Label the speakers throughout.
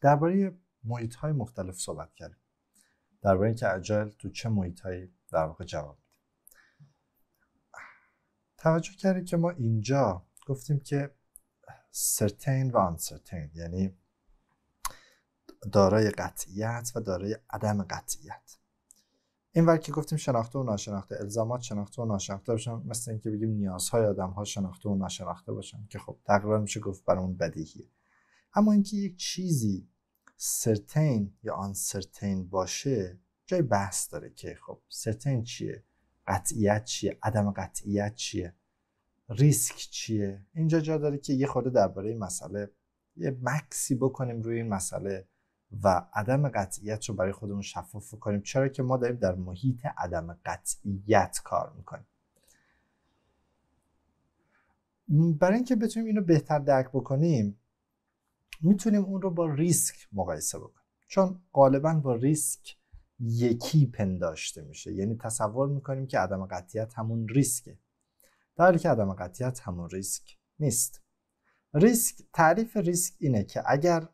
Speaker 1: درباره محیط های مختلف صحبت کردیم درباره اینکه اجایل تو چه محیط هایی در واقع جواب میده توجه کردیم که ما اینجا گفتیم که سرتین و انسرتین یعنی دارای قطعیت و دارای عدم قطعیت اینور که گفتیم شناخته و ناشناخته الزامات شناخته و ناشناخته باشن مثل اینکه بگیم نیازهای آدم ها شناخته و ناشناخته باشن که خب تقریبا میشه گفت برامون اون بدیهیه اما اینکه یک چیزی سرتین یا آنسرتین باشه جای بحث داره که خب سرتین چیه قطعیت چیه عدم قطعیت چیه ریسک چیه اینجا جا داره که یه خورده درباره مسئله یه مکسی بکنیم روی این مسئله و عدم قطعیت رو برای خودمون شفاف کنیم چرا که ما داریم در محیط عدم قطعیت کار میکنیم برای اینکه بتونیم اینو بهتر درک بکنیم میتونیم اون رو با ریسک مقایسه بکنیم چون غالبا با ریسک یکی پنداشته میشه یعنی تصور میکنیم که عدم قطعیت همون ریسکه در حالی که عدم قطعیت همون ریسک نیست ریسک تعریف ریسک اینه که اگر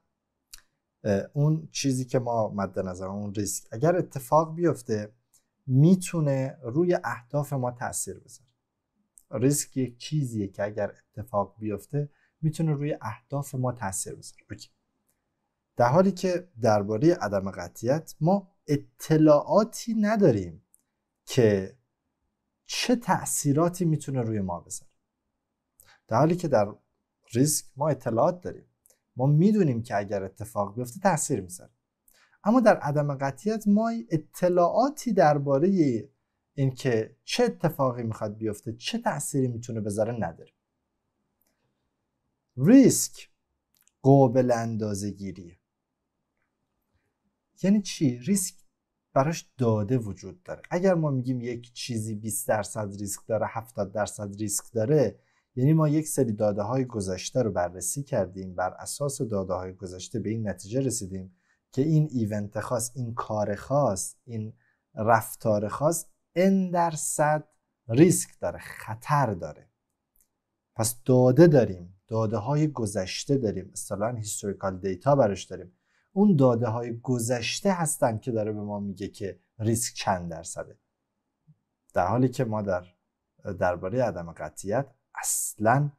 Speaker 1: اون چیزی که ما مد نظر اون ریسک اگر اتفاق بیفته میتونه روی اهداف ما تاثیر بذاره ریسک یک چیزیه که اگر اتفاق بیفته میتونه روی اهداف ما تاثیر بذاره اوکی. در حالی که درباره عدم قطعیت ما اطلاعاتی نداریم که چه تاثیراتی میتونه روی ما بذاره در حالی که در ریسک ما اطلاعات داریم ما میدونیم که اگر اتفاق بیفته تاثیر میذاره اما در عدم قطعیت ما اطلاعاتی درباره اینکه چه اتفاقی میخواد بیفته چه تأثیری میتونه بذاره نداره ریسک قابل اندازه گیریه یعنی چی ریسک براش داده وجود داره اگر ما میگیم یک چیزی 20 درصد ریسک داره 70 درصد ریسک داره یعنی ما یک سری داده های گذشته رو بررسی کردیم بر اساس داده های گذشته به این نتیجه رسیدیم که این ایونت خاص این کار خاص این رفتار خاص n درصد ریسک داره خطر داره پس داده داریم داده های گذشته داریم مثلا هیستوریکال دیتا براش داریم اون داده های گذشته هستن که داره به ما میگه که ریسک چند درصده در حالی که ما در درباره عدم قطعیت اصلا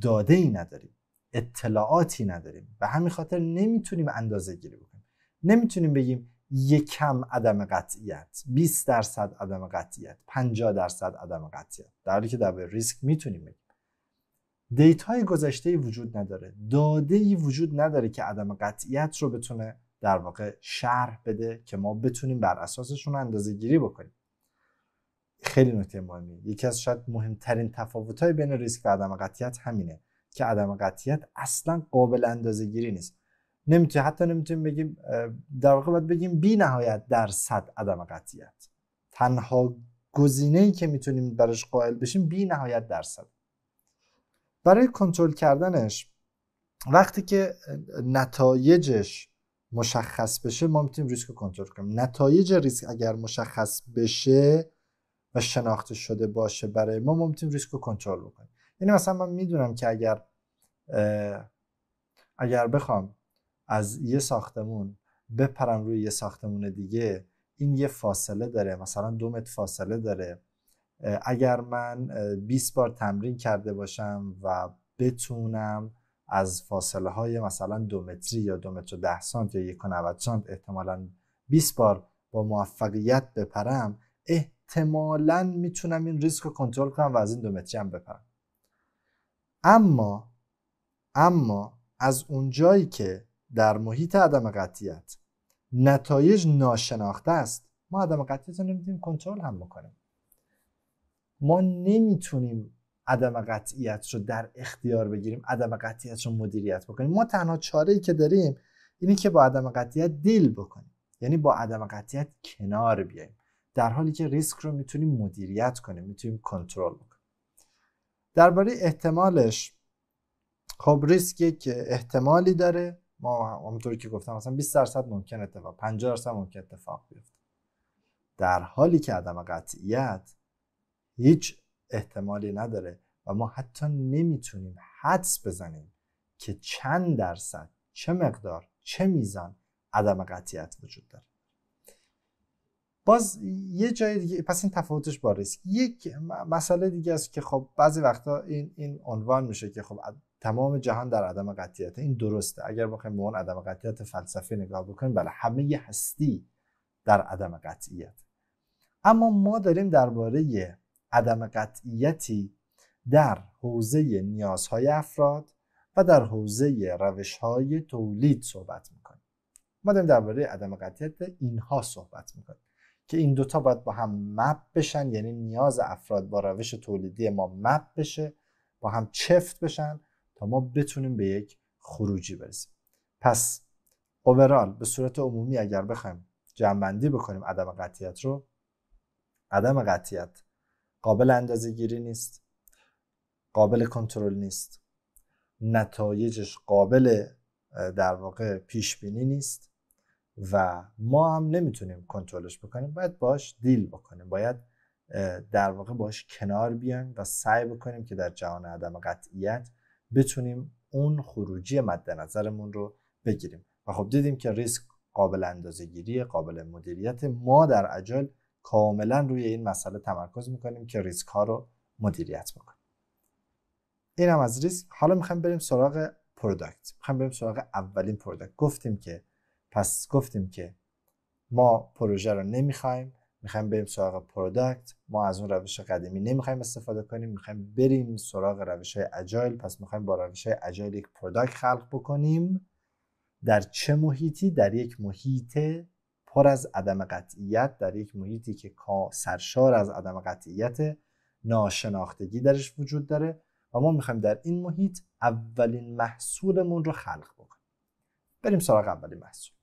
Speaker 1: داده ای نداریم اطلاعاتی نداریم به همین خاطر نمیتونیم اندازه گیری بکنیم نمیتونیم بگیم یکم عدم قطعیت 20 درصد عدم قطعیت 50 درصد عدم قطعیت در که در ریسک میتونیم بگیم های گذشته وجود نداره داده ای وجود نداره که عدم قطعیت رو بتونه در واقع شرح بده که ما بتونیم بر اساسشون اندازه گیری بکنیم خیلی نکته مهمی یکی از شاید مهمترین تفاوت‌های بین ریسک و عدم قطعیت همینه که عدم قطعیت اصلا قابل اندازه گیری نیست نمیتونیم حتی نمیتونیم بگیم در واقع باید بگیم بی نهایت درصد عدم قطعیت تنها گزینه ای که میتونیم برش قائل بشیم بی نهایت درصد برای کنترل کردنش وقتی که نتایجش مشخص بشه ما میتونیم ریسک رو کنترل کنیم نتایج ریسک اگر مشخص بشه و شناخته شده باشه برای ما ممکن ریسک رو کنترل بکنیم یعنی مثلا من میدونم که اگر اگر بخوام از یه ساختمون بپرم روی یه ساختمون دیگه این یه فاصله داره مثلا دو متر فاصله داره اگر من 20 بار تمرین کرده باشم و بتونم از فاصله های مثلا دو متری یا دو متر و ده سانت یا یک و سانت احتمالا 20 بار با موفقیت بپرم احتمالا میتونم این ریسک رو کنترل کنم و از این دو متری هم بپرم اما اما از اونجایی که در محیط عدم قطعیت نتایج ناشناخته است ما عدم قطعیت رو نمیتونیم کنترل هم بکنیم ما نمیتونیم عدم قطعیت رو در اختیار بگیریم عدم قطعیت رو مدیریت بکنیم ما تنها چاره ای که داریم اینه که با عدم قطعیت دیل بکنیم یعنی با عدم قطعیت کنار بیایم در حالی که ریسک رو میتونیم مدیریت کنیم میتونیم کنترل کنیم درباره احتمالش خب ریسک یک احتمالی داره ما همونطوری که گفتم مثلا 20 درصد ممکن اتفاق 50 درصد ممکن اتفاق بیفته در حالی که عدم قطعیت هیچ احتمالی نداره و ما حتی نمیتونیم حدس بزنیم که چند درصد چه مقدار چه میزان عدم قطعیت وجود داره باز یه جای دیگه پس این تفاوتش با یک مسئله دیگه است که خب بعضی وقتا این این عنوان میشه که خب تمام جهان در عدم قطعیت این درسته اگر بخوایم به اون عدم قطعیت فلسفی نگاه بکنیم بله همه هستی در عدم قطعیت اما ما داریم درباره عدم قطعیتی در حوزه نیازهای افراد و در حوزه روشهای تولید صحبت میکنیم ما داریم درباره عدم قطعیت اینها صحبت میکنیم که این دوتا باید با هم مپ بشن یعنی نیاز افراد با روش تولیدی ما مپ بشه با هم چفت بشن تا ما بتونیم به یک خروجی برسیم پس اوورال به صورت عمومی اگر بخوایم جمعندی بکنیم عدم قطیت رو عدم قطیت قابل اندازه گیری نیست قابل کنترل نیست نتایجش قابل در واقع پیش بینی نیست و ما هم نمیتونیم کنترلش بکنیم باید باش دیل بکنیم باید در واقع باش کنار بیایم و سعی بکنیم که در جهان عدم قطعیت بتونیم اون خروجی مد نظرمون رو بگیریم و خب دیدیم که ریسک قابل اندازه گیری قابل مدیریت ما در عجل کاملا روی این مسئله تمرکز میکنیم که ریسک ها رو مدیریت بکنیم این هم از ریسک حالا میخوایم بریم سراغ پروداکت میخوایم بریم سراغ اولین پروداکت گفتیم که پس گفتیم که ما پروژه رو نمیخوایم میخوایم بریم سراغ پروداکت ما از اون روش قدیمی نمیخوایم استفاده کنیم میخوایم بریم سراغ روش های اجایل پس میخوایم با روش های اجایل یک پروداکت خلق بکنیم در چه محیطی در یک محیط پر از عدم قطعیت در یک محیطی که سرشار از عدم قطعیت ناشناختگی درش وجود داره و ما میخوایم در این محیط اولین محصولمون رو خلق بکنیم بریم سراغ اولین محصول